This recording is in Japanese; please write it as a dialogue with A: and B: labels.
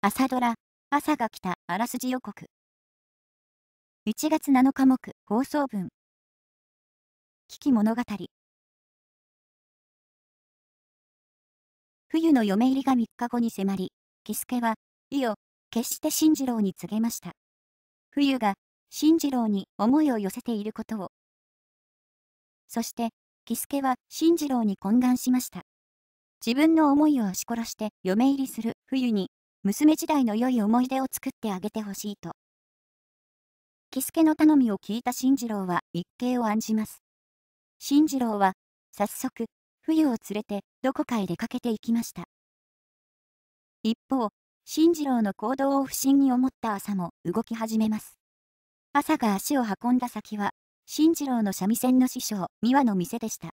A: 朝ドラ、朝が来た、あらすじ予告。1月7日木、放送分。危機物語。冬の嫁入りが3日後に迫り、キスケは、意を、決して進次郎に告げました。冬が、
B: 進次郎に思いを寄せていることを。そして、キスケは進次郎に懇願しました。自分の思いを押し殺して嫁入りする冬に娘時代の良い思い出を作ってあげてほしいと。喜助の頼みを聞いた進次郎は一計を案じます。進次郎は、早速、冬を連れてどこかへ出かけていきました。一方、進次郎の行動を不審に思った朝も動き始めます。
A: 朝が足を運んだ先は、進次郎の三味線の師匠、三輪の店でした。